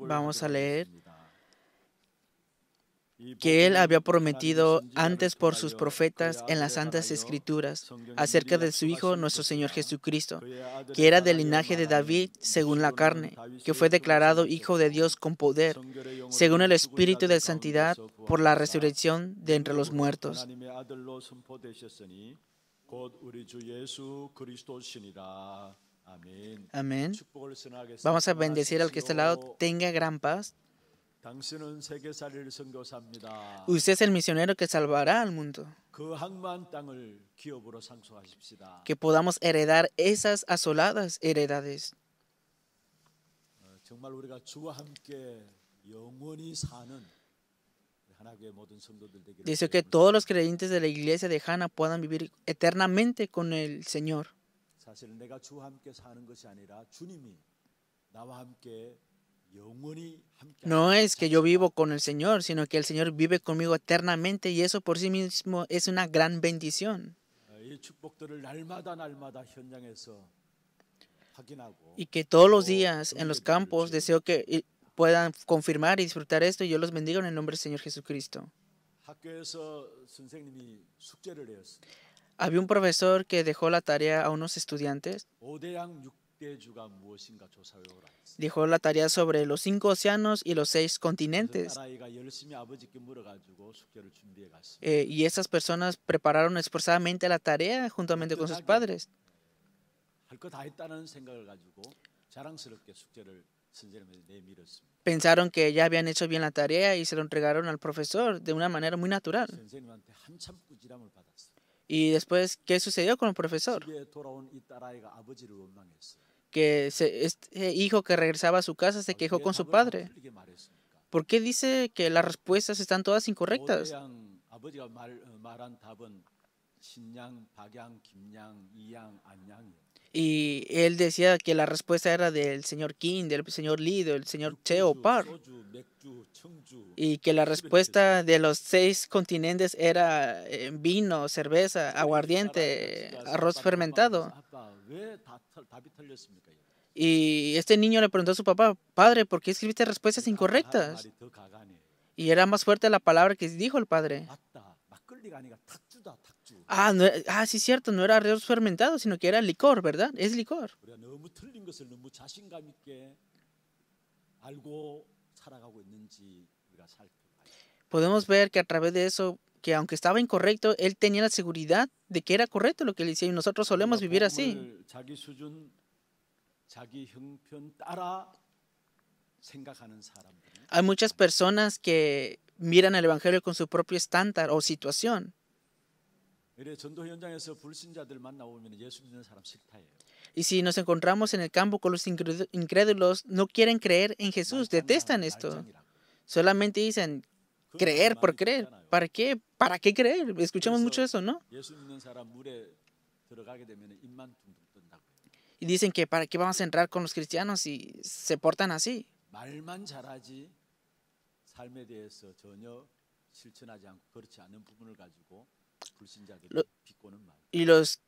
Vamos a leer que él había prometido antes por sus profetas en las Santas Escrituras acerca de su Hijo, nuestro Señor Jesucristo, que era del linaje de David según la carne, que fue declarado Hijo de Dios con poder, según el Espíritu de Santidad, por la resurrección de entre los muertos. Amén. Vamos a bendecir al que está al lado tenga gran paz. Usted es el misionero que salvará al mundo. Que podamos heredar esas asoladas heredades. Dice que todos los creyentes de la iglesia de Hana puedan vivir eternamente con el Señor. No es que yo vivo con el Señor, sino que el Señor vive conmigo eternamente y eso por sí mismo es una gran bendición. Y que todos los días en los campos deseo que puedan confirmar y disfrutar esto y yo los bendigo en el nombre del Señor Jesucristo. Había un profesor que dejó la tarea a unos estudiantes. Dejó la tarea sobre los cinco océanos y los seis continentes. Eh, y esas personas prepararon esforzadamente la tarea juntamente con sus padres. Pensaron que ya habían hecho bien la tarea y se lo entregaron al profesor de una manera muy natural. Y después, ¿qué sucedió con el profesor? Que este hijo que regresaba a su casa se quejó con su padre. ¿Por qué dice que las respuestas están todas incorrectas? Y él decía que la respuesta era del señor King, del señor Lee, del señor Cheo Park. Y que la respuesta de los seis continentes era eh, vino, cerveza, aguardiente, arroz fermentado. Y este niño le preguntó a su papá, padre, ¿por qué escribiste respuestas incorrectas? Y era más fuerte la palabra que dijo el padre. Ah, no, eh, ah, sí, cierto, no era arroz fermentado, sino que era licor, ¿verdad? Es licor. Podemos ver que a través de eso, que aunque estaba incorrecto, él tenía la seguridad de que era correcto lo que le decía y nosotros solemos vivir así. Hay muchas personas que miran el Evangelio con su propio estándar o situación. Y si nos encontramos en el campo con los incrédulos, no quieren creer en Jesús, detestan esto. Solamente dicen, creer por creer. ¿Para qué? ¿Para qué creer? Escuchamos mucho eso, ¿no? Y dicen que para qué vamos a entrar con los cristianos si se portan así y los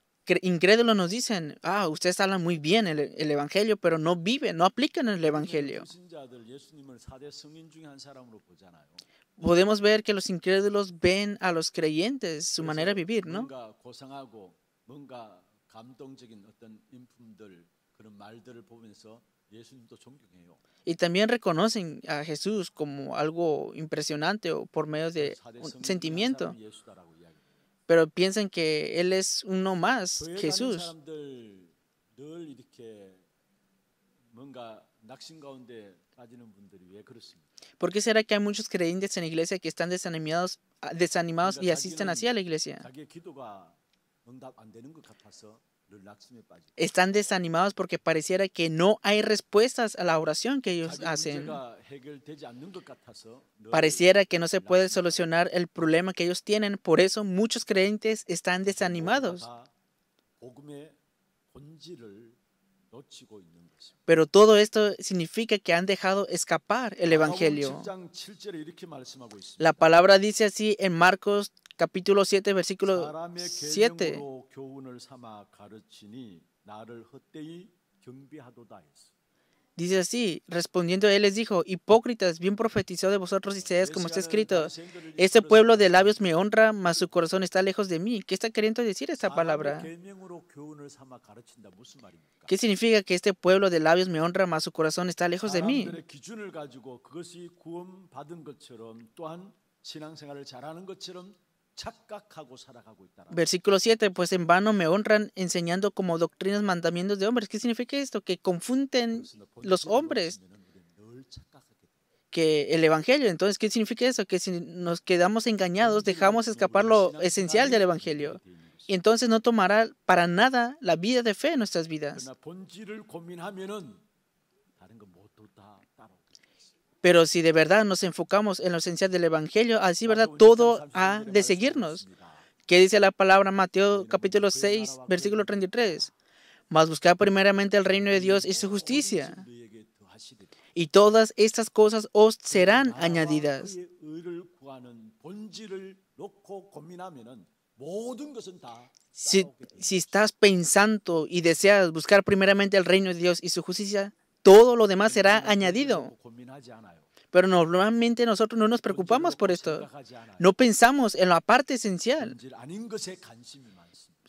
incrédulos nos dicen, ah, ustedes hablan muy bien el, el, Evangelio, pero no viven, no aplican el Evangelio. Pues Podemos ver que los incrédulos ven a los creyentes, su manera de vivir, ¿no? Y también reconocen a Jesús como algo impresionante o por medio de un sentimiento pero piensan que Él es uno más, pues, Jesús. ¿Por qué será que hay muchos creyentes en la iglesia que están desanimados, ah, desanimados y asisten así a la iglesia? Están desanimados porque pareciera que no hay respuestas a la oración que ellos hacen. Pareciera que no se puede solucionar el problema que ellos tienen. Por eso muchos creyentes están desanimados. Pero todo esto significa que han dejado escapar el Evangelio. La palabra dice así en Marcos capítulo 7, versículo 7. Dice así, respondiendo él les dijo, hipócritas, bien profetizó de vosotros y seas como está escrito, este pueblo de labios me honra, mas su corazón está lejos de mí. ¿Qué está queriendo decir esta palabra? ¿Qué significa que este pueblo de labios me honra, mas su corazón está lejos de mí? Versículo 7, pues en vano me honran enseñando como doctrinas mandamientos de hombres. ¿Qué significa esto? Que confunden los hombres que el Evangelio. Entonces, ¿qué significa eso? Que si nos quedamos engañados, dejamos escapar lo esencial del Evangelio. Y entonces no tomará para nada la vida de fe en nuestras vidas. Pero si de verdad nos enfocamos en la esencia del Evangelio, así, ¿verdad? Todo ha de seguirnos. ¿Qué dice la palabra Mateo capítulo 6, versículo 33? Mas buscad primeramente el reino de Dios y su justicia. Y todas estas cosas os serán añadidas. si estás pensando y deseas buscar primeramente el reino de Dios y su justicia, todo lo demás será añadido. Pero normalmente nosotros no nos preocupamos por esto. No pensamos en la parte esencial.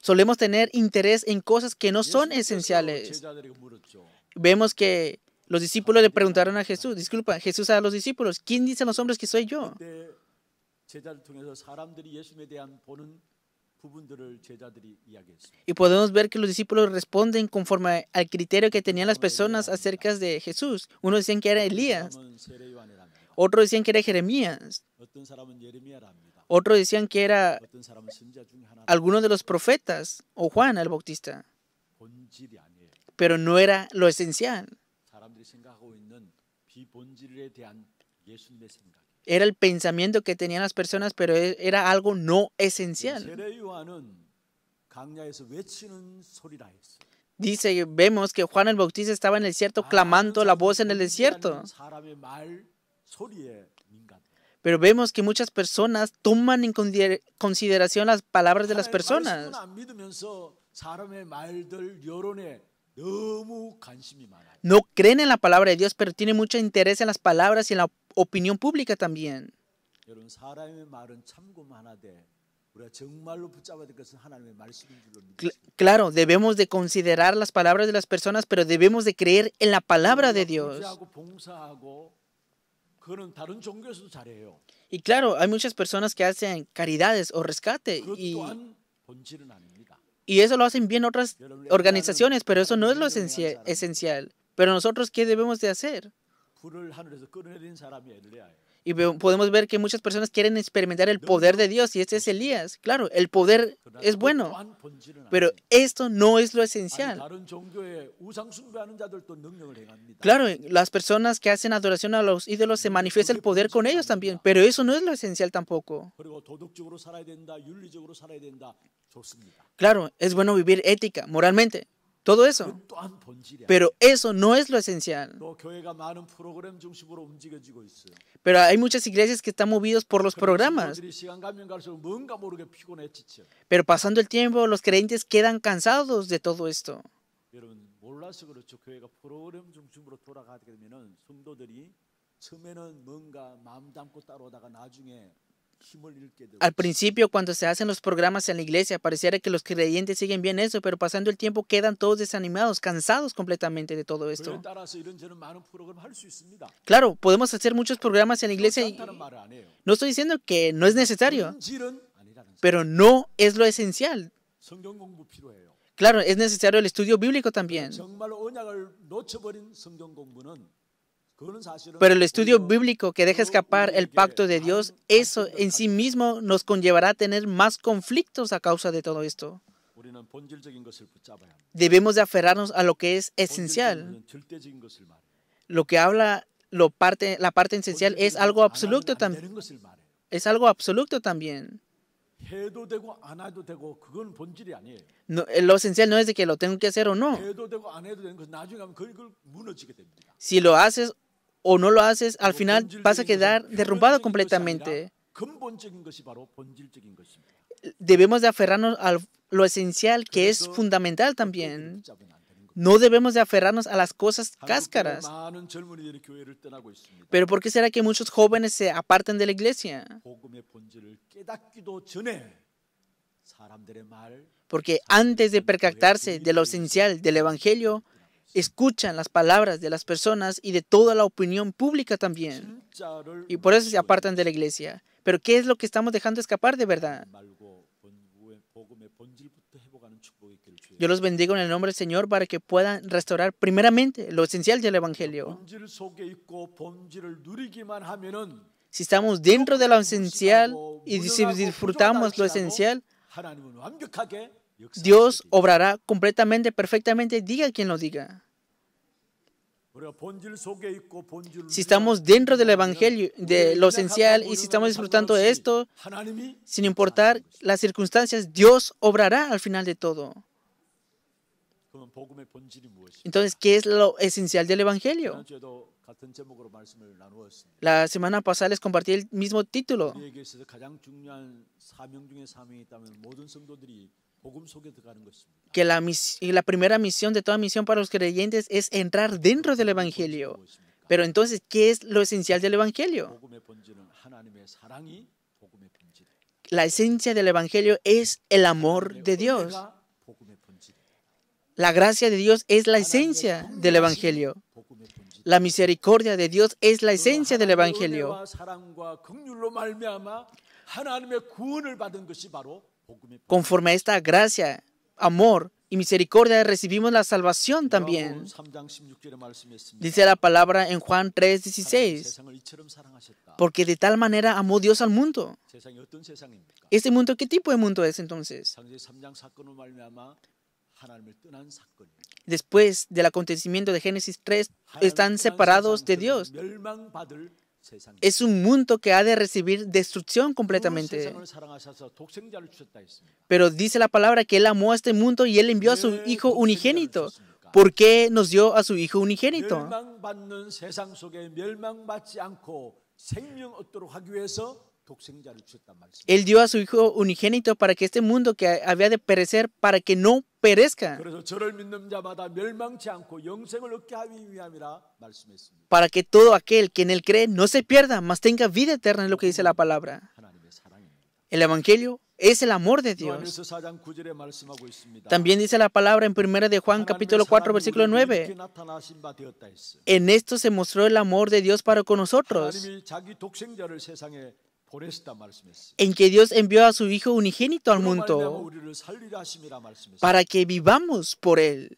Solemos tener interés en cosas que no son esenciales. Vemos que los discípulos le preguntaron a Jesús, disculpa, Jesús a los discípulos, ¿quién dicen los hombres que soy yo? Y podemos ver que los discípulos responden conforme al criterio que tenían las personas acerca de Jesús. Unos decían que era Elías, otros decían que era Jeremías, otros decían que era alguno de los profetas o Juan el Bautista, pero no era lo esencial era el pensamiento que tenían las personas, pero e, era algo no esencial. Dice, vemos que Juan el Bautista estaba en el desierto clamando la voz en el desierto. Pero vemos que muchas personas toman en consideración las palabras de las personas. No creen en la palabra de Dios, pero tienen mucho interés en las palabras y en la opinión pública también. Claro, debemos de considerar las palabras de las personas, pero debemos de creer en la palabra de Dios. Y claro, hay muchas personas que hacen caridades o rescate y y eso lo hacen bien otras organizaciones, pero eso no es lo esencial. Pero nosotros, ¿qué debemos de hacer? Y podemos ver que muchas personas quieren experimentar el poder de Dios y este es Elías. Claro, el poder es bueno, pero esto no es lo esencial. Claro, las personas que hacen adoración a los ídolos se manifiesta el poder con ellos también, pero eso no es lo esencial tampoco. Claro, es bueno vivir ética, moralmente, todo eso. Pero eso no es lo esencial. Pero hay muchas iglesias que están movidas por los programas. Pero pasando el tiempo, los creyentes quedan cansados de todo esto. Al principio, cuando se hacen los programas en la iglesia, pareciera que los creyentes siguen bien eso, pero pasando el tiempo quedan todos desanimados, cansados completamente de todo esto. Claro, podemos hacer muchos programas en la iglesia y no estoy diciendo que no es necesario, pero no es lo esencial. Claro, es necesario el estudio bíblico también. Pero el estudio bíblico que deja escapar el pacto de Dios, eso en sí mismo nos conllevará a tener más conflictos a causa de todo esto. Debemos de aferrarnos a lo que es esencial. Lo que habla lo parte, la parte esencial es algo absoluto también. Es algo absoluto también. lo esencial no es de que lo tengo que hacer o no. Si lo haces o no lo haces, al final vas a quedar derrumbado completamente. Debemos de aferrarnos a lo esencial que es fundamental también. No debemos de aferrarnos a las cosas cáscaras. Pero ¿por qué será que muchos jóvenes se apartan de la iglesia? Porque antes de percatarse de lo esencial del Evangelio, escuchan las palabras de las personas y de toda la opinión pública también. Y por eso se apartan de la iglesia. Pero ¿qué es lo que estamos dejando escapar de verdad? Yo los bendigo en el nombre del Señor para que puedan restaurar primeramente lo esencial del Evangelio. Si estamos dentro de lo esencial y si disfrutamos lo esencial, Dios obrará completamente, perfectamente, diga quien lo diga. Si estamos dentro del Evangelio, de lo esencial, y si estamos disfrutando de esto, sin importar las circunstancias, Dios obrará al final de todo. Entonces, ¿qué es lo esencial del Evangelio? La semana pasada les compartí el mismo título que la, la primera misión de toda misión para los creyentes es entrar dentro del Evangelio. Pero entonces, ¿qué es lo esencial del Evangelio? La esencia del Evangelio es el amor de Dios. La gracia de Dios es la esencia del Evangelio. La misericordia de Dios es la esencia del Evangelio. Conforme a esta gracia, amor y misericordia recibimos la salvación también. Dice la palabra en Juan 3:16, porque de tal manera amó Dios al mundo. ¿Este mundo qué tipo de mundo es entonces? Después del acontecimiento de Génesis 3, están separados de Dios es un mundo que ha de recibir destrucción completamente. Pero dice la palabra que Él amó a este mundo y Él envió a su Hijo unigénito. ¿Por qué nos dio a su Hijo unigénito? Él dio a su Hijo unigénito para que este mundo que había de perecer, para que no perezca. Para que todo aquel que en él cree no se pierda, mas tenga vida eterna, es lo que dice la palabra. El Evangelio es el amor de Dios. También dice la palabra en 1 de Juan capítulo 4 versículo 9. En esto se mostró el amor de Dios para con nosotros en que Dios envió a su Hijo unigénito al mundo para que vivamos por Él.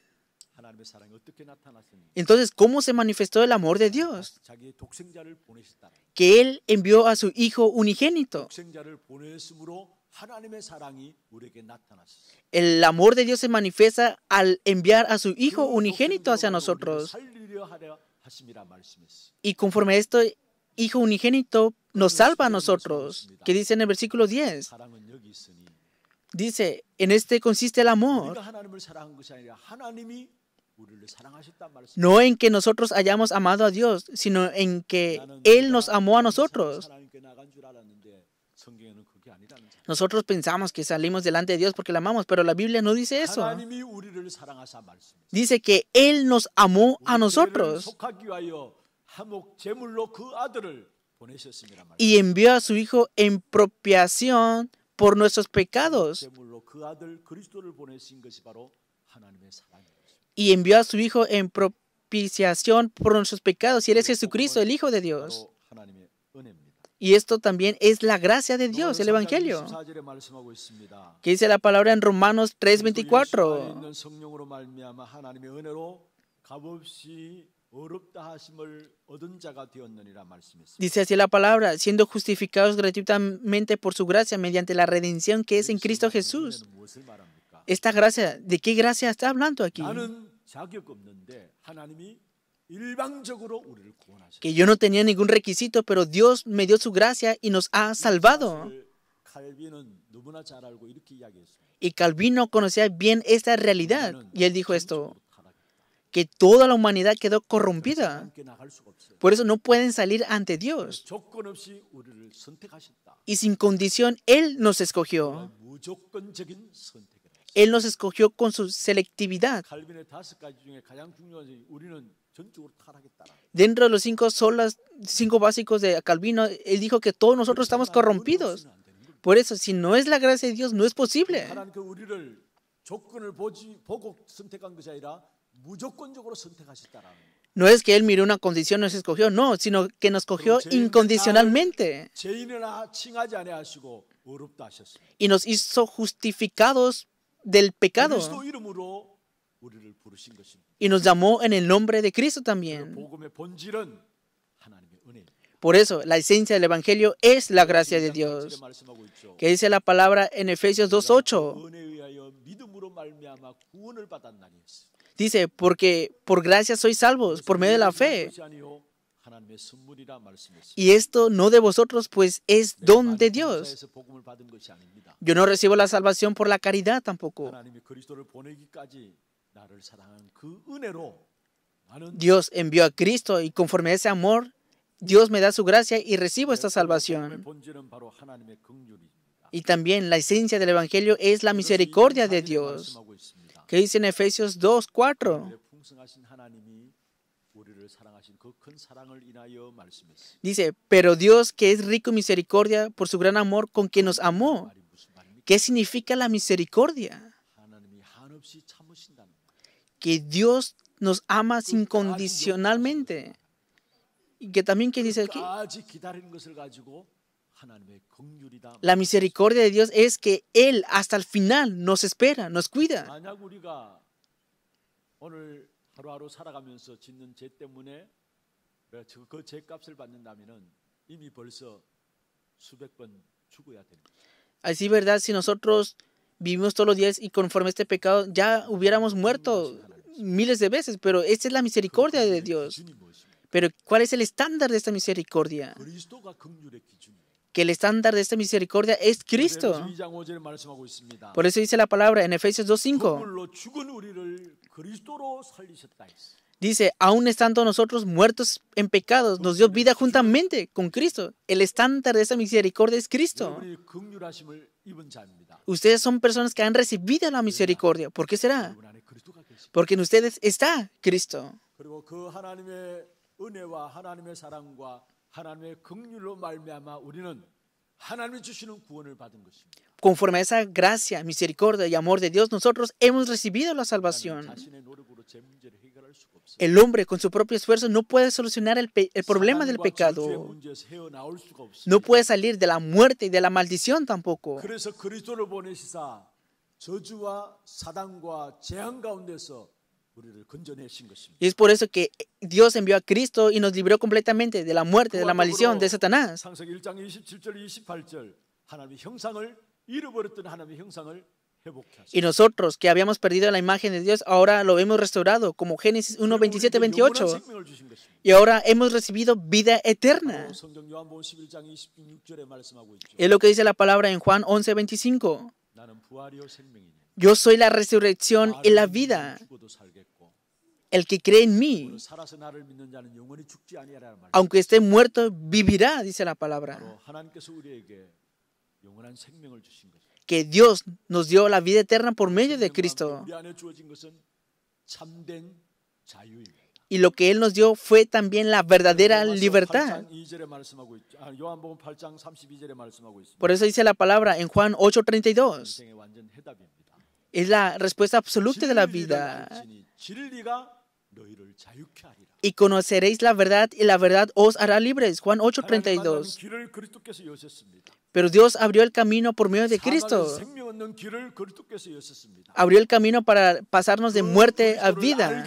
Entonces, ¿cómo se manifestó el amor de Dios? Que Él envió a su Hijo unigénito. El amor de Dios se manifiesta al enviar a su Hijo unigénito hacia nosotros. Y conforme a esto, Hijo unigénito nos salva a nosotros, que dice en el versículo 10. Dice, en este consiste el amor. No en que nosotros hayamos amado a Dios, sino en que Él nos amó a nosotros. Nosotros pensamos que salimos delante de Dios porque la amamos, pero la Biblia no dice eso. Dice que Él nos amó a nosotros y envió a su Hijo en propiación por nuestros pecados. Y envió a su Hijo en propiciación por nuestros pecados. Y eres Jesucristo, el Hijo de Dios. Y esto también es la gracia de Dios, el Evangelio. Que dice la palabra en Romanos 3:24. Dice así la palabra, siendo justificados gratuitamente por su gracia mediante la redención que es en Cristo Jesús. Esta gracia, ¿de qué gracia está hablando aquí? Que yo no tenía ningún requisito, pero Dios me dio su gracia y nos ha salvado. Y Calvino conocía bien esta realidad y él dijo esto que toda la humanidad quedó corrompida. Por eso no pueden salir ante Dios. Y sin condición, Él nos escogió. Él nos escogió con su selectividad. Dentro de los cinco, solas, cinco básicos de Calvino, él dijo que todos nosotros estamos corrompidos. Por eso, si no es la gracia de Dios, no es posible. No es que Él miró una condición y nos escogió, no, sino que nos cogió incondicionalmente. Y nos hizo justificados del pecado. Y nos llamó en el nombre de Cristo también. Por eso, la esencia del Evangelio es la gracia de Dios, que dice la palabra en Efesios 2.8. Dice, porque por gracia sois salvos, por medio de la fe. Y esto no de vosotros, pues es don de Dios. Yo no recibo la salvación por la caridad tampoco. Dios envió a Cristo y conforme a ese amor, Dios me da su gracia y recibo esta salvación. Y también la esencia del Evangelio es la misericordia de Dios. ¿Qué dice en Efesios 4? Dice, pero Dios que es rico en misericordia por su gran amor con que nos amó. ¿Qué significa la misericordia? Que Dios nos ama incondicionalmente. Y que también que dice aquí la misericordia de Dios es que Él hasta el final nos espera, nos cuida. Así, ¿verdad? Si nosotros vivimos todos los días y conforme este pecado ya hubiéramos muerto miles de veces, pero esta es la misericordia de Dios. Pero ¿cuál es el estándar de esta misericordia? que el estándar de esta misericordia es Cristo. Por eso dice la palabra en Efesios 2.5. Dice, aún estando nosotros muertos en pecados, nos dio vida juntamente con Cristo. El estándar de esta misericordia es Cristo. Ustedes son personas que han recibido la misericordia. ¿Por qué será? Porque en ustedes está Cristo. Conforme a esa gracia, misericordia y amor de Dios, nosotros hemos recibido la salvación. El hombre con su propio esfuerzo no puede solucionar el, problema del pecado. No puede salir de la muerte y de la maldición tampoco. Y es por eso que Dios envió a Cristo y nos libró completamente de la muerte, de la maldición, de Satanás. Y nosotros que habíamos perdido la imagen de Dios, ahora lo hemos restaurado, como Génesis 1, 27, 28. Y ahora hemos recibido vida eterna. Es lo que dice la palabra en Juan 11, 25. Yo soy la resurrección y la vida. El que cree en mí, aunque esté muerto, vivirá, dice la palabra. Que Dios nos dio la vida eterna por medio de Cristo. Y lo que Él nos dio fue también la verdadera libertad. Ah, por eso dice la palabra en Juan 8:32 es la respuesta absoluta de la vida. Y conoceréis la verdad y la verdad os hará libres. Juan 8:32. Pero Dios abrió el camino por medio de Cristo. Abrió el camino para pasarnos de muerte a vida.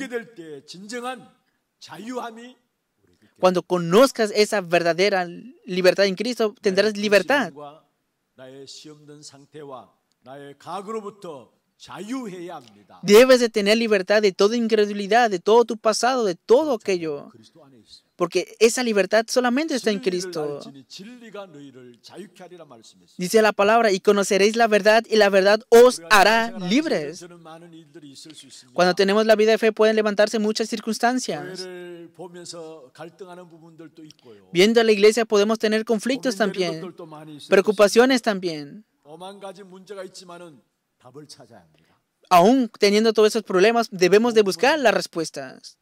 Cuando conozcas esa verdadera libertad en Cristo, tendrás libertad. Debes de tener libertad de toda incredulidad, de todo tu pasado, de todo aquello. Porque esa libertad solamente está en Cristo. Dice la palabra, y conoceréis la verdad y la verdad os hará libres. Cuando tenemos la vida de fe pueden levantarse muchas circunstancias. Viendo a la iglesia podemos tener conflictos también, preocupaciones también. Aún teniendo todos esos problemas, debemos de buscar las respuestas.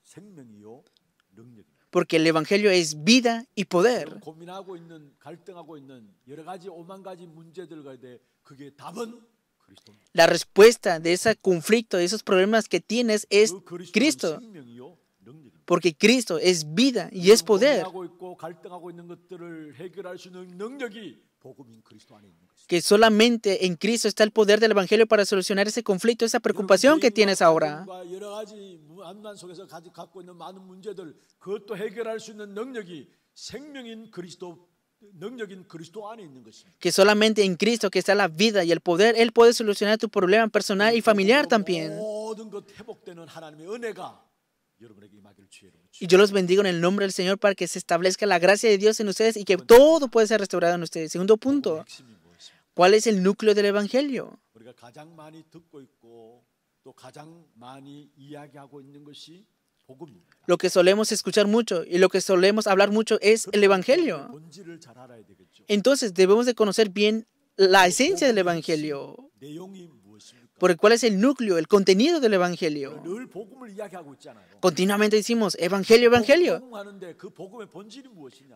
Porque el Evangelio es vida y poder. La respuesta de ese conflicto, de esos problemas que tienes es Cristo. Porque Cristo es vida y es poder que solamente en Cristo está el poder del Evangelio para solucionar ese conflicto, esa preocupación que tienes ahora. Que solamente en Cristo que está la vida y el poder, Él puede solucionar tu problema personal y familiar también. Y yo los bendigo en el nombre del Señor para que se establezca la gracia de Dios en ustedes y que todo pueda ser restaurado en ustedes. Segundo punto, ¿cuál es el núcleo del Evangelio? Lo que solemos escuchar mucho y lo que solemos hablar mucho es el Evangelio. Entonces debemos de conocer bien la esencia del Evangelio por es el núcleo, el contenido del Evangelio. Continuamente decimos, Evangelio, Evangelio.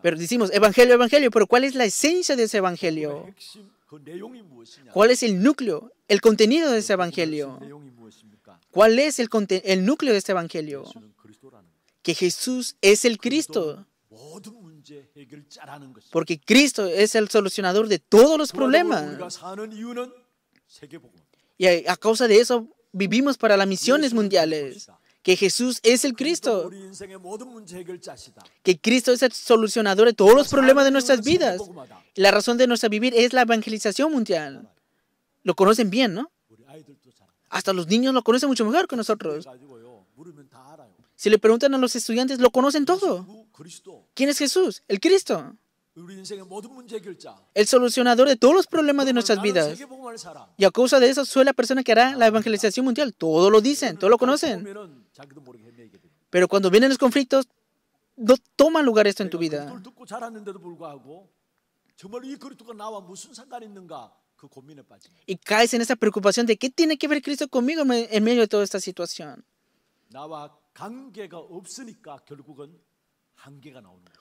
Pero decimos, Evangelio, Evangelio, pero ¿cuál es la esencia de ese Evangelio? ¿Cuál es el núcleo, el contenido de ese Evangelio? ¿Cuál es el, el núcleo de este Evangelio? Que Jesús es el Cristo. Porque Cristo es el solucionador de todos los problemas. Y a, causa de eso vivimos para las misiones mundiales. Que Jesús es el Cristo. Que Cristo es el solucionador de todos los problemas de nuestras vidas. la razón de nuestra vivir es la evangelización mundial. Lo conocen bien, ¿no? Hasta los niños lo conocen mucho mejor que nosotros. Si le preguntan a los estudiantes, lo conocen todo. ¿Quién es Jesús? El Cristo. El solucionador de todos los problemas de nuestras vidas. Y a causa de eso, soy la persona que hará la evangelización mundial. Todo lo dicen, todo lo conocen. Pero cuando vienen los conflictos, no toma lugar esto en tu vida. Y caes en esa preocupación de qué tiene que ver Cristo conmigo en medio de toda esta situación.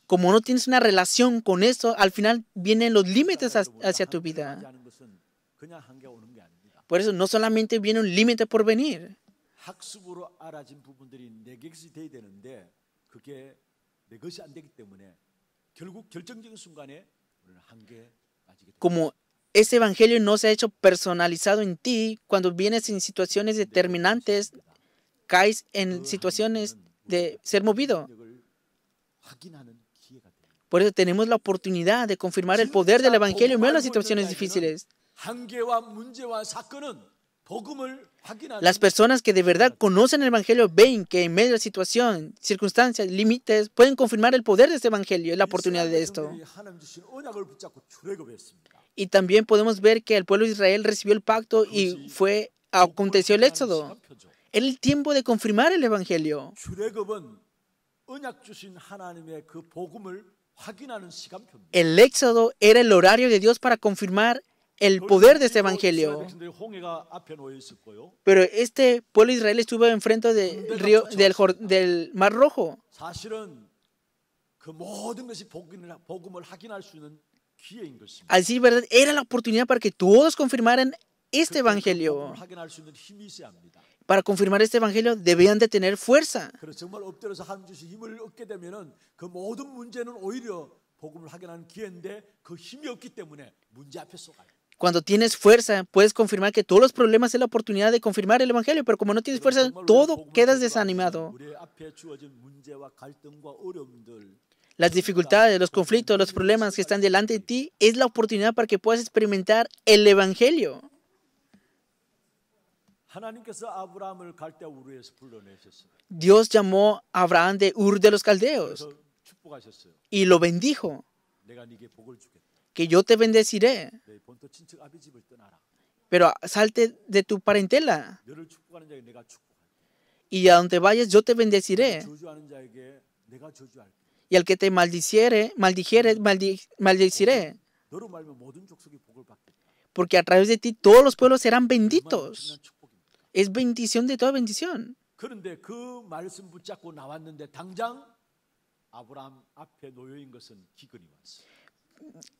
Como no tienes una relación con eso al final vienen los límites hacia tu vida. Por eso no solamente viene un límite por venir. Como ese evangelio no se ha hecho personalizado en ti, cuando vienes en situaciones determinantes, caes en situaciones de ser movido. Por eso tenemos la oportunidad de confirmar el poder del Evangelio en de las situaciones difíciles. Las personas que de verdad conocen el Evangelio ven que en medio de la situación, circunstancias, límites, pueden confirmar el poder de este Evangelio y la oportunidad de esto. Y también podemos ver que el pueblo de Israel recibió el pacto y fue aconteció el éxodo. Era el tiempo de confirmar el Evangelio. El éxodo era el horario de Dios para confirmar el poder de este evangelio. Pero este pueblo de Israel estuvo enfrente del, río, del, del Mar Rojo. Así, ¿verdad? Era la oportunidad para que todos confirmaran este evangelio, para confirmar este evangelio, debían de tener fuerza. Cuando tienes fuerza, puedes confirmar que todos los problemas es la oportunidad de confirmar el Evangelio, pero como no tienes fuerza, todo quedas desanimado. Las dificultades, los conflictos, los problemas que están delante de ti es la oportunidad para que puedas experimentar el Evangelio. Dios llamó a Abraham de Ur de los Caldeos y lo bendijo, que yo te bendeciré, pero salte de tu parentela y a donde vayas yo te bendeciré. Y al que te maldiciere, maldijere, maldiciré. Porque a través de ti todos los pueblos serán benditos. Es bendición de toda bendición.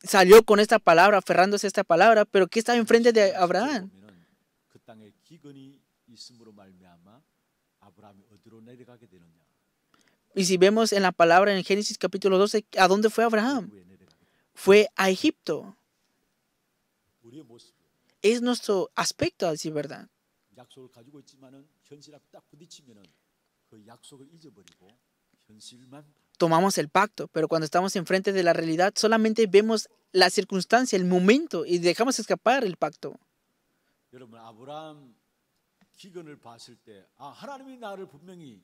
Salió con esta palabra, aferrándose a esta palabra, pero ¿qué estaba enfrente de Abraham? Y si vemos en la palabra en Génesis capítulo 12, ¿a dónde fue Abraham? Fue a Egipto. Es nuestro aspecto, así, verdad. 약속을 가지고 있지만은 현실 앞에 딱 부딪히면은 그 약속을 잊어버리고 현실만 tomamos el pacto, pero cuando estamos enfrente de la realidad solamente vemos la circunstancia, el momento y dejamos escapar el pacto. 여러분 아브라함 기근을 봤을 때 아, 하나님이 나를 분명히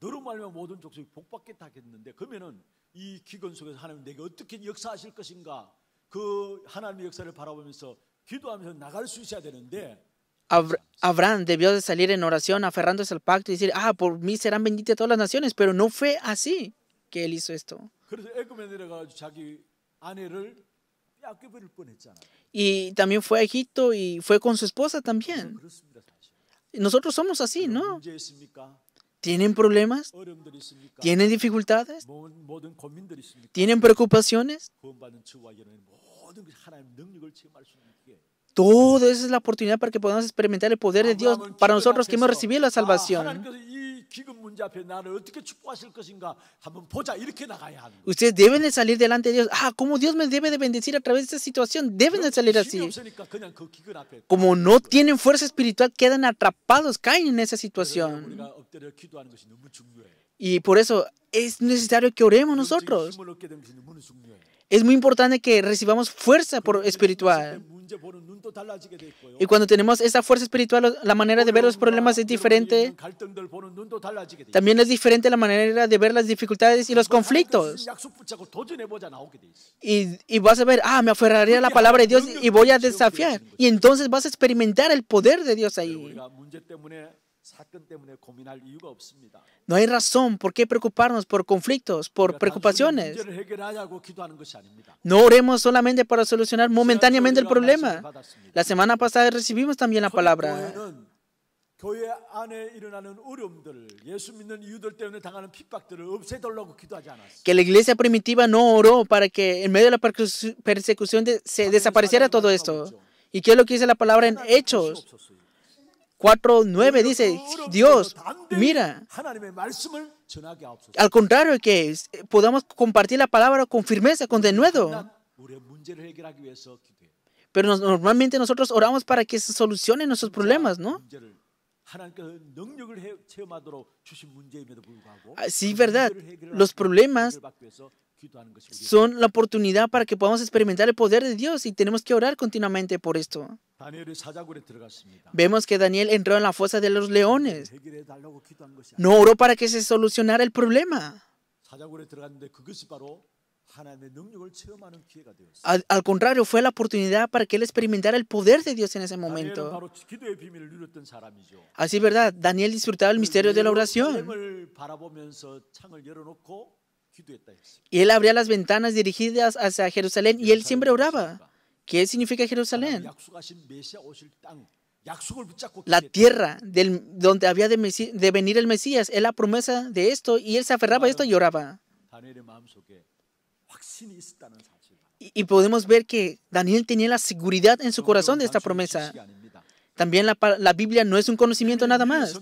너로 말면 모든 족속이 복받겠다 했는데 그러면은 이 기근 속에서 하나님 내게 어떻게 역사하실 것인가 그 하나님의 역사를 바라보면서 기도하면서 나갈 수 있어야 되는데 Abraham debió de salir en oración aferrándose al pacto y decir, ah, por mí serán benditas todas las naciones, pero no fue así que él hizo esto. Y también fue a Egipto y fue con su esposa también. Nosotros somos así, ¿no? ¿Tienen problemas? ¿Tienen dificultades? ¿Tienen preocupaciones? Todo eso es la oportunidad para que podamos experimentar el poder de Dios para nosotros que hemos recibido la salvación. Ustedes deben de salir delante de Dios. Ah, ¿cómo Dios me debe de bendecir a través de esta situación? Deben de salir así. Como no tienen fuerza espiritual, quedan atrapados, caen en esa situación. Y por eso es necesario que oremos nosotros. Es muy importante que recibamos fuerza espiritual. Y cuando tenemos esa fuerza espiritual, la manera de ver los problemas es diferente. También es diferente la manera de ver las dificultades y los conflictos. Y, vas a ver, ah, me aferraría a la palabra de Dios y voy a desafiar. Y entonces vas a experimentar el poder de Dios ahí. No hay razón por qué preocuparnos por conflictos, por preocupaciones. No oremos solamente para solucionar momentáneamente el problema. La semana pasada recibimos también la palabra. Que la iglesia primitiva no oró para que en medio de la persecución se desapareciera todo esto. ¿Y qué es lo que dice la palabra en Hechos? 4.9 dice, Dios, mira, al contrario, que eh, podamos compartir la palabra con firmeza, con denuedo. Pero normalmente nosotros oramos para que se solucionen nuestros problemas, ¿no? Ah, sí, verdad. Los problemas son la oportunidad para que podamos experimentar el poder de Dios y tenemos que orar continuamente por esto. Vemos que Daniel entró en la fosa de los leones. No oró para que se solucionara el problema. Al, contrario, fue la oportunidad para que él experimentara el poder de Dios en ese momento. Así, es ¿verdad? Daniel disfrutaba el misterio de la oración. Y él abría las ventanas dirigidas hacia Jerusalén y él siempre oraba. ¿Qué significa Jerusalén? La tierra del, donde había de, venir el Mesías es la promesa de esto y él se aferraba a esto y oraba. Y, podemos ver que Daniel tenía la seguridad en su corazón de esta promesa. También la, la Biblia no es un conocimiento nada más.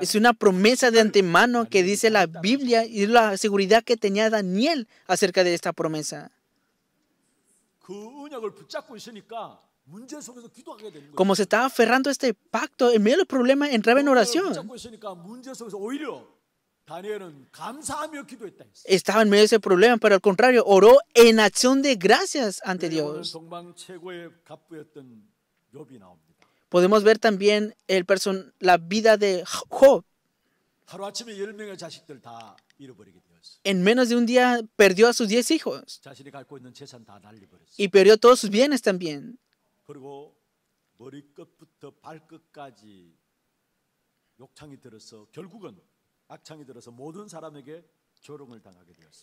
Es una promesa de antemano que dice la Biblia y la seguridad que tenía Daniel acerca de esta promesa. Como se estaba aferrando este pacto, en medio del problema entraba en oración. Estaba en medio de ese problema, pero al contrario, oró en acción de gracias ante Dios. Podemos ver también el la vida de Job. En menos de un día perdió a sus diez hijos y perdió todos sus bienes también.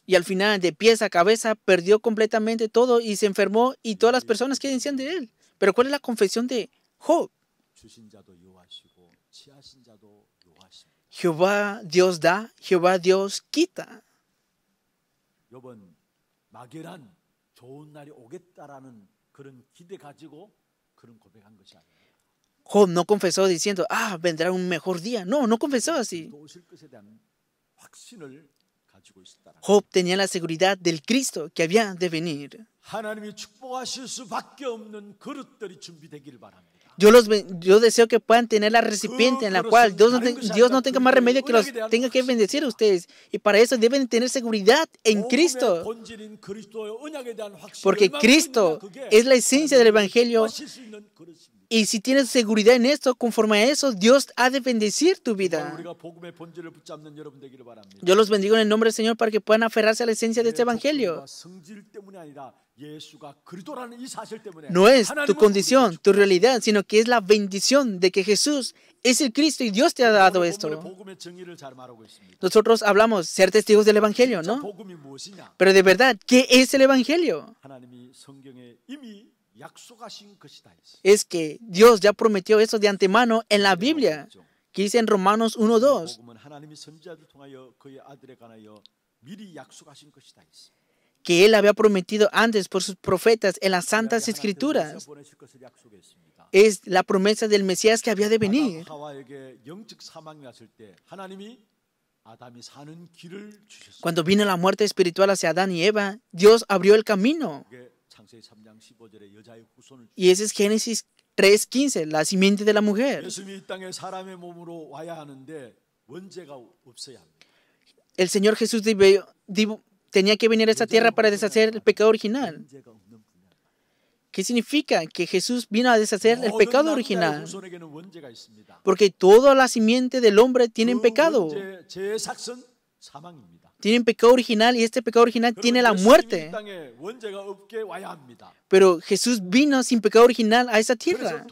Y al final, de pies a cabeza, perdió completamente todo y se enfermó y todas las personas que decían de él. Pero ¿cuál es la confesión de Job. Jehová Dios da, Jehová Dios quita. Job no confesó diciendo, ah, vendrá un mejor día. No, no confesó así. Job tenía la seguridad del Cristo que había de venir. Yo, los, yo deseo que puedan tener la recipiente en la cual Dios no, Dios no tenga más remedio que los tenga que bendecir a ustedes. Y para eso deben tener seguridad en Cristo. Porque Cristo es la esencia del Evangelio y si tienes seguridad en esto, conforme a eso, Dios ha de bendecir tu vida. Yo los bendigo en el nombre del Señor para que puedan aferrarse a la esencia de este Evangelio. No es tu condición, tu realidad, sino que es la bendición de que Jesús es el Cristo y Dios te ha dado esto. Nosotros hablamos ser testigos del Evangelio, ¿no? Pero de verdad, ¿qué es el Evangelio? es que Dios ya prometió eso de antemano en la Biblia, que dice en Romanos 1.2, que Él había prometido antes por sus profetas en las Santas Escrituras. Es la promesa del Mesías que había de venir. Cuando vino la muerte espiritual hacia Adán y Eva, Dios abrió el camino. Y ese es Génesis 3.15, la simiente de la mujer. El Señor Jesús tenía que venir a esta tierra para deshacer el pecado original. ¿Qué significa? Que Jesús vino a deshacer el pecado original. Porque toda la simiente del hombre tiene pecado tienen pecado original y este pecado original tiene la muerte. Pero Jesús vino sin pecado original a esa tierra.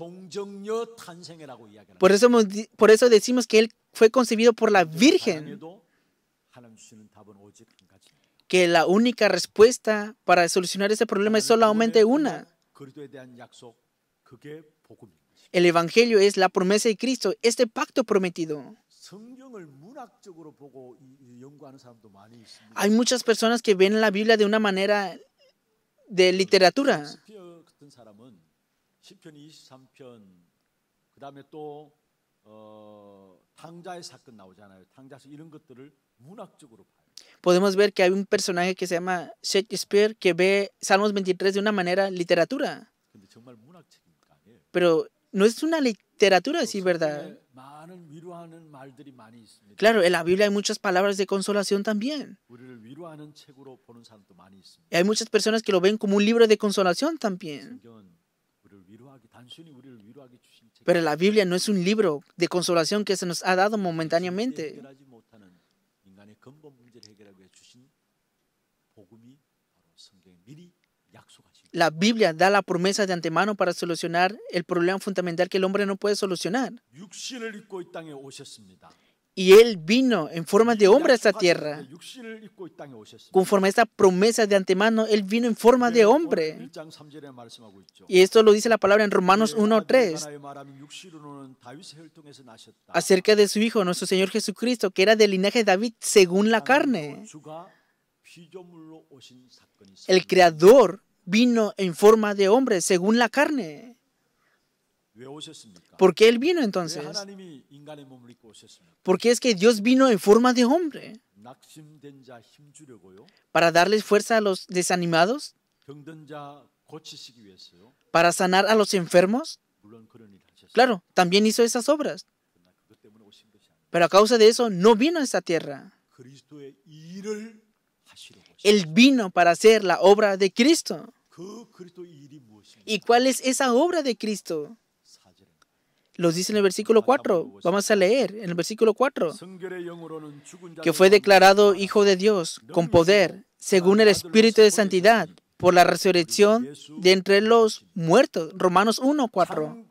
Por eso, por eso decimos que Él fue concebido por la Virgen. Que la única respuesta para solucionar ese problema es solamente una. El Evangelio es la promesa de Cristo, este pacto prometido. Hay muchas personas que ven la Biblia de una manera de literatura. Podemos ver que hay un personaje que se llama Shakespeare que ve Salmos 23 de una manera literatura. Pero no es una literatura, sí, ¿verdad? Claro, en la Biblia hay muchas palabras de consolación también. Y hay muchas personas que lo ven como un libro de consolación también. Pero la Biblia no es un libro de consolación que se nos ha dado momentáneamente. La Biblia da la promesa de antemano para solucionar el problema fundamental que el hombre no puede solucionar. Y Él vino en forma de hombre a esta tierra. Conforme a esta promesa de antemano, Él vino en forma de hombre. Y esto lo dice la palabra en Romanos 1.3. Acerca de su Hijo, nuestro Señor Jesucristo, que era del linaje de David según la carne. El Creador vino en forma de hombre, según la carne. ¿Por qué Él vino entonces? Porque es que Dios vino en forma de hombre para darles fuerza a los desanimados, para sanar a los enfermos. Claro, también hizo esas obras. Pero a causa de eso no vino a esta tierra. Él vino para hacer la obra de Cristo. ¿Y cuál es esa obra de Cristo? Los dice en el versículo 4. Vamos a leer en el versículo 4. Que fue declarado Hijo de Dios con poder, según el Espíritu de Santidad, por la resurrección de entre los muertos. Romanos 1, 4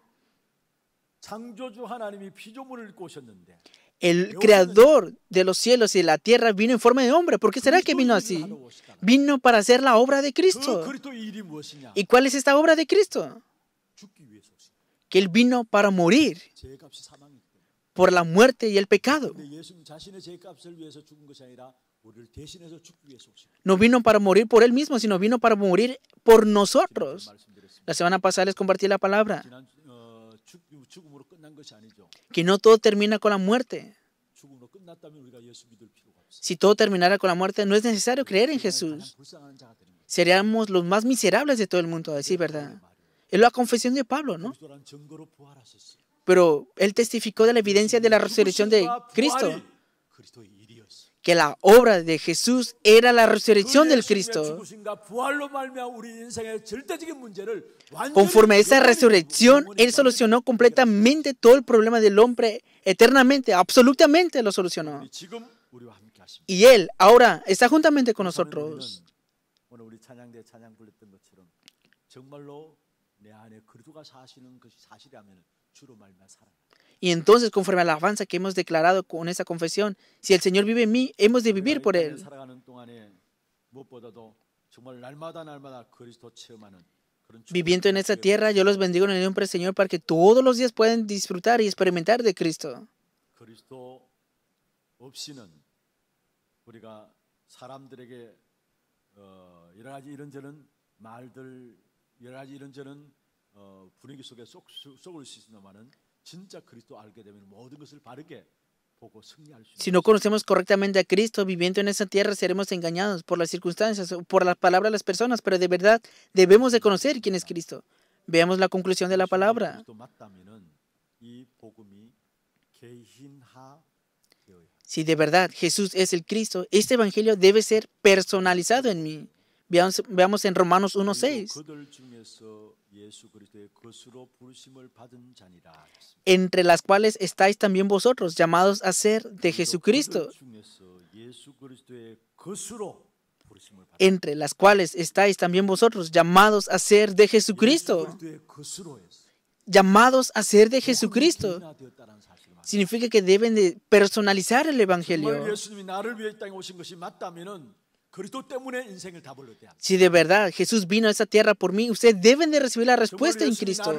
el creador de los cielos y de la tierra vino en forma de hombre. ¿Por qué será que vino así? Vino para hacer la obra de Cristo. ¿Y cuál es esta obra de Cristo? Que Él vino para morir por la muerte y el pecado. No vino para morir por Él mismo, sino vino para morir por nosotros. La semana pasada les compartí la palabra eh, que no todo termina con la muerte. Si todo terminara con la muerte, no es necesario creer en Jesús. Seríamos los más miserables de todo el mundo, a decir verdad. Es la confesión de Pablo, ¿no? Pero él testificó de la evidencia de la resurrección de Cristo que la obra de Jesús era la resurrección del Cristo. Conforme a esa resurrección, Él solucionó completamente todo el problema del hombre eternamente, absolutamente lo solucionó. Y Él ahora está juntamente con nosotros. Y entonces, conforme a la alabanza que hemos declarado con esa confesión, si el Señor vive en mí, hemos de vivir por Él. Viviendo en esta tierra, yo los bendigo en el nombre del Señor para que todos los días puedan disfrutar y experimentar de Cristo. Si no conocemos correctamente a Cristo viviendo en esa tierra, seremos engañados por las circunstancias o por las palabras de las personas, pero de verdad debemos de conocer quién es Cristo. Veamos la conclusión de la palabra. Si de verdad Jesús es el Cristo, este Evangelio debe ser personalizado en mí. Veamos, en Romanos 1.6, entre las cuales estáis también vosotros, llamados a ser de Jesucristo, entre las cuales estáis también vosotros, llamados a ser de Jesucristo, llamados a ser de Jesucristo significa que deben de personalizar el Evangelio. Si de verdad Jesús vino a esta tierra por mí, ustedes deben de recibir la respuesta en Cristo.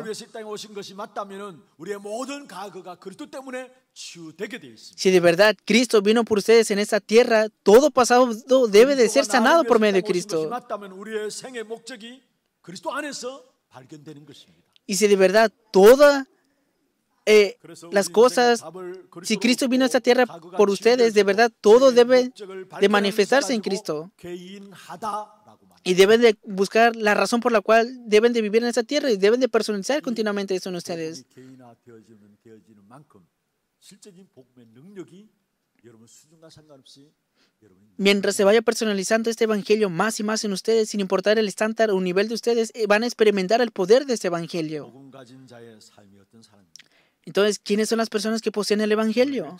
Si de verdad Cristo vino por ustedes en esta tierra, todo pasado debe de ser sanado por medio de Cristo. Y si de verdad toda eh, las cosas, si Cristo vino a esta tierra por ustedes, de verdad todo debe de manifestarse en Cristo. Y deben de buscar la razón por la cual deben de vivir en esta tierra y deben de personalizar continuamente eso en ustedes. Mientras se vaya personalizando este Evangelio más y más en ustedes, sin importar el estándar o nivel de ustedes, eh, van a experimentar el poder de este Evangelio. Entonces, ¿quiénes son las personas que poseen el Evangelio?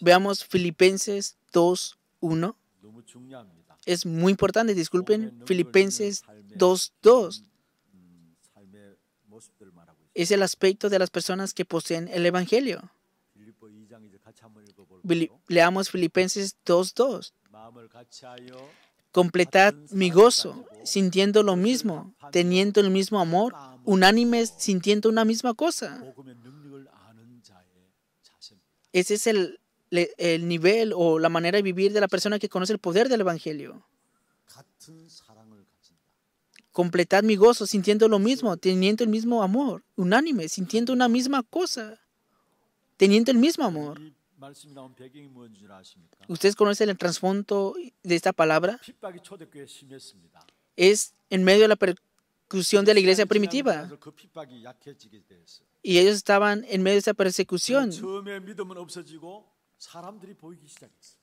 Veamos Filipenses 2.1. Es muy importante, disculpen, Filipenses 2.2. Es el aspecto de las personas que poseen el Evangelio. Leamos Filipenses 2.2. Completad mi gozo, sintiendo lo mismo, teniendo el mismo amor, unánimes, sintiendo una misma cosa. Ese es el, el nivel o la manera de vivir de la persona que conoce el poder del Evangelio. Completad mi gozo sintiendo lo mismo, teniendo el mismo amor, unánime, sintiendo una misma cosa, teniendo el mismo amor. ¿Ustedes conocen el trasfondo de esta palabra? Es en medio de la persecución de la iglesia primitiva. Y ellos estaban en medio de esa persecución.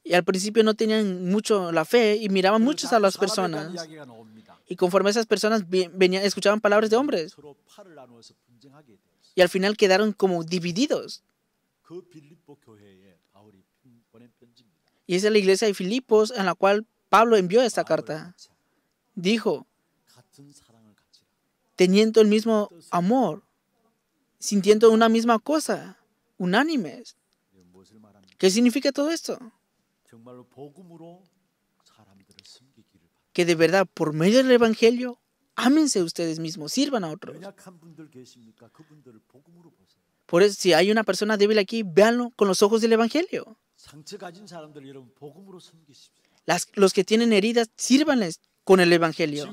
Y al principio no tenían mucho la fe y miraban muchos a las personas. Y conforme esas personas venían, escuchaban palabras de hombres. Y al final quedaron como divididos. Y es la iglesia de Filipos en la cual Pablo envió esta carta. Dijo, teniendo el mismo amor, sintiendo una misma cosa, unánimes. ¿Qué significa todo esto? Que de verdad, por medio del Evangelio, ámense ustedes mismos, sirvan a otros. Por eso, si hay una persona débil aquí, véanlo con los ojos del Evangelio los que tienen heridas, sírvanles con el Evangelio.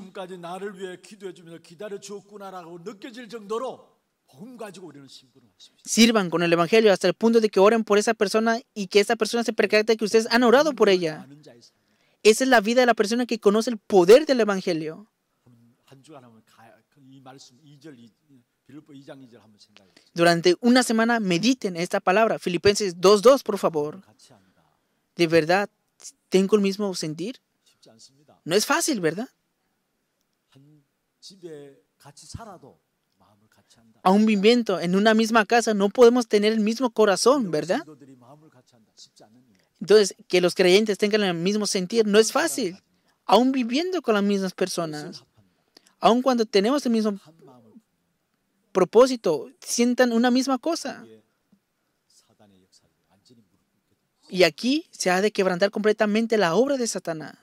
Sirvan con el Evangelio hasta el punto de que oren por esa persona y que esa persona se percate que ustedes han orado por ella. Esa es la vida de la persona que conoce el poder del Evangelio. Durante una semana mediten esta palabra. Filipenses 2.2, por favor. ¿De verdad tengo el mismo sentir? No es fácil, ¿verdad? Aún viviendo en una misma casa, no podemos tener el mismo corazón, ¿verdad? Entonces, que los creyentes tengan el mismo sentir no es fácil. Aún viviendo con las mismas personas, aún cuando tenemos el mismo propósito, sientan una misma cosa. Y aquí se ha de quebrantar completamente la obra de Satanás.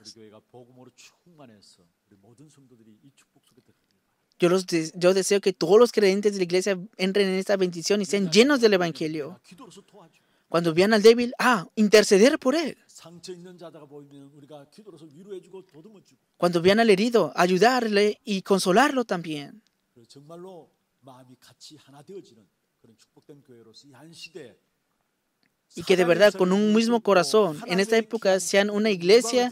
Yo, deseo que todos los creyentes de la iglesia entren en esta bendición y sean llenos del Evangelio. Cuando vean al débil, ah, interceder por él. Cuando vean al herido, ayudarle y consolarlo también. Y que de verdad con un mismo corazón en esta época sean una iglesia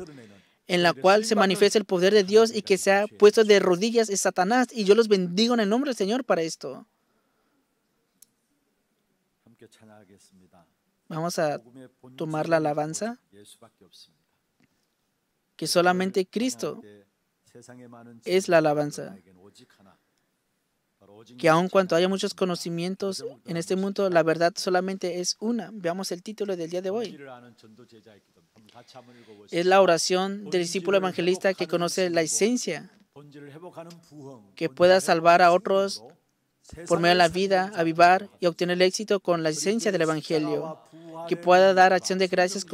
en la cual se manifiesta el poder de Dios y que se puesto de rodillas Satanás. Y yo los bendigo en el nombre del Señor para esto. Vamos a tomar la alabanza que solamente Cristo es la alabanza que aun cuando haya muchos conocimientos en este mundo, la verdad solamente es una. Veamos el título del día de hoy. Es la oración del discípulo evangelista que conoce la esencia, que pueda salvar a otros por medio de la vida, avivar y obtener el éxito con la esencia del Evangelio, que pueda dar acción de gracias con